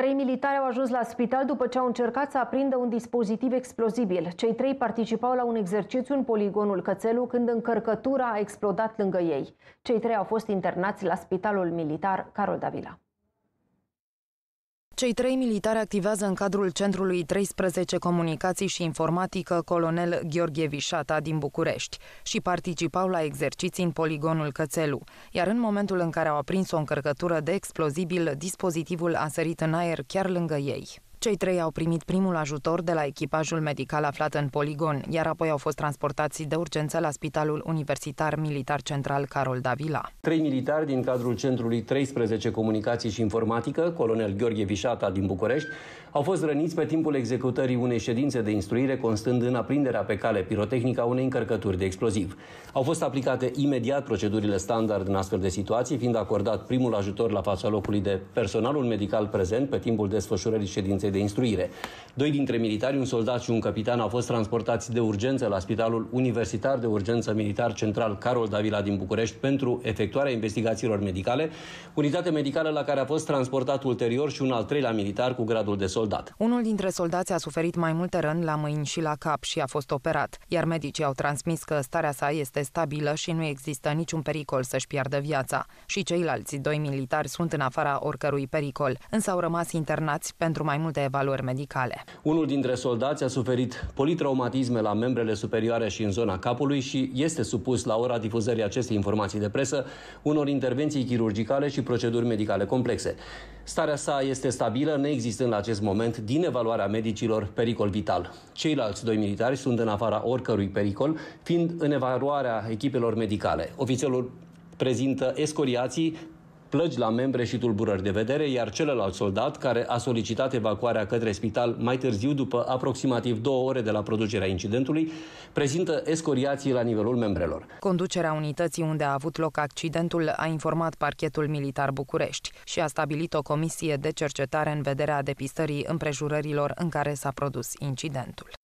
Trei militari au ajuns la spital după ce au încercat să aprindă un dispozitiv explozibil. Cei trei participau la un exercițiu în poligonul Cățelu când încărcătura a explodat lângă ei. Cei trei au fost internați la spitalul militar Carol Davila. Cei trei militari activează în cadrul Centrului 13 Comunicații și Informatică Colonel Gheorghe Vișata din București și participau la exerciții în poligonul Cățelu, iar în momentul în care au aprins o încărcătură de explozibil, dispozitivul a sărit în aer chiar lângă ei. Cei trei au primit primul ajutor de la echipajul medical aflat în poligon, iar apoi au fost transportați de urgență la Spitalul Universitar Militar Central Carol Davila. Trei militari din cadrul Centrului 13 Comunicații și Informatică, colonel Gheorghe Vișata din București, au fost răniți pe timpul executării unei ședințe de instruire constând în aprinderea pe cale pirotehnică a unei încărcături de exploziv. Au fost aplicate imediat procedurile standard în astfel de situații, fiind acordat primul ajutor la fața locului de personalul medical prezent pe timpul desfășurării ședinței de instruire. Doi dintre militari, un soldat și un capitan, au fost transportați de urgență la Spitalul Universitar de Urgență Militar Central Carol Davila din București pentru efectuarea investigațiilor medicale, unitate medicală la care a fost transportat ulterior și un al treilea militar cu gradul de soldat. Unul dintre soldați a suferit mai multe răni la mâini și la cap și a fost operat, iar medicii au transmis că starea sa este stabilă și nu există niciun pericol să-și piardă viața. Și ceilalți doi militari sunt în afara oricărui pericol, însă au rămas internați pentru mai multe alte evaluări medicale. Unul dintre soldați a suferit politraumatisme la membrele superioare și în zona capului și este supus la ora difuzării acestei informații de presă unor intervenții chirurgicale și proceduri medicale complexe. Starea sa este stabilă, neexistând la acest moment, din evaluarea medicilor, pericol vital. Ceilalți doi militari sunt în afara oricărui pericol, fiind în evaluarea echipelor medicale. Ofițerul prezintă escoriații plăgi la membre și tulburări de vedere, iar celălalt soldat, care a solicitat evacuarea către spital mai târziu, după aproximativ două ore de la producerea incidentului, prezintă escoriații la nivelul membrelor. Conducerea unității unde a avut loc accidentul a informat parchetul militar București și a stabilit o comisie de cercetare în vederea depistării împrejurărilor în care s-a produs incidentul.